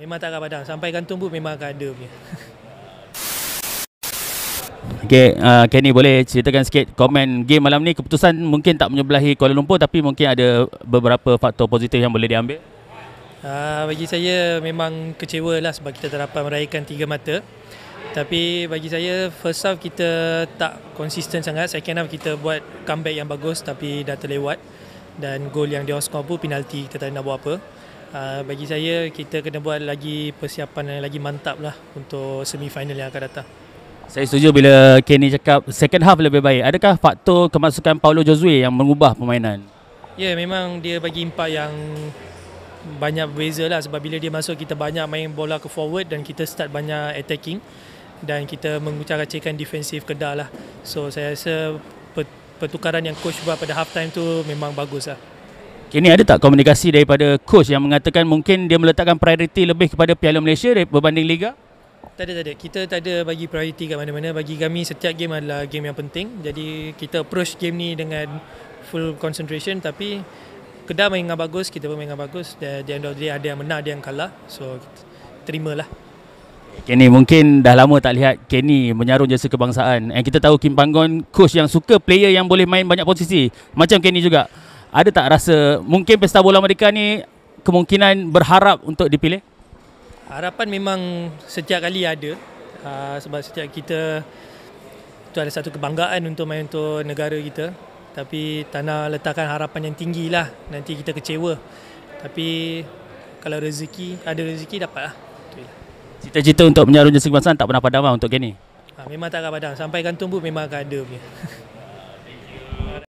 Memang tak akan padam. Sampai gantung pun memang akan ada punya. Okay, uh, Kenny boleh ceritakan sikit komen game malam ni keputusan mungkin tak menyebelahi Kuala Lumpur tapi mungkin ada beberapa faktor positif yang boleh diambil uh, bagi saya memang kecewa lah sebab kita tak meraihkan tiga mata tapi bagi saya first half kita tak konsisten sangat second half kita buat comeback yang bagus tapi dah terlewat dan gol yang dia score pun penalti kita tak nak buat apa Ah, bagi saya kita kena buat lagi persiapan yang lagi mantap lah untuk semi final yang akan datang. Saya setuju bila Kenny cakap second half lebih baik. Adakah faktor kemasukan Paulo Josue yang mengubah permainan? Ya, yeah, memang dia bagi impak yang banyak beza lah sebab bila dia masuk kita banyak main bola ke forward dan kita start banyak attacking dan kita mengucar-acirkan defensif kedah lah. So saya rasa pertukaran yang coach buat pada half time tu memang bagus lah. Kini ada tak komunikasi daripada coach yang mengatakan mungkin dia meletakkan prioriti lebih kepada Piala Malaysia berbanding Liga? Tak ada, tak ada. Kita tak ada bagi prioriti kat mana-mana. Bagi kami setiap game adalah game yang penting. Jadi kita approach game ni dengan full concentration tapi Kedah main dengan bagus, kita pun main dengan bagus. dia ada yang menang, ada yang kalah. So, terimalah. Kenny mungkin dah lama tak lihat Kenny menyarung jasa kebangsaan. yang kita tahu Kim Panggon coach yang suka player yang boleh main banyak posisi. Macam Kenny juga ada tak rasa mungkin Pesta Bola Merdeka ni kemungkinan berharap untuk dipilih? Harapan memang setiap kali ada aa, ah, sebab setiap kita itu ada satu kebanggaan untuk main untuk negara kita tapi tak nak letakkan harapan yang tinggi lah nanti kita kecewa tapi kalau rezeki ada rezeki dapat lah Cita-cita untuk menyarungi segi tak pernah padam lah untuk kini? Ha, ah, memang tak akan padam sampai gantung pun memang akan ada punya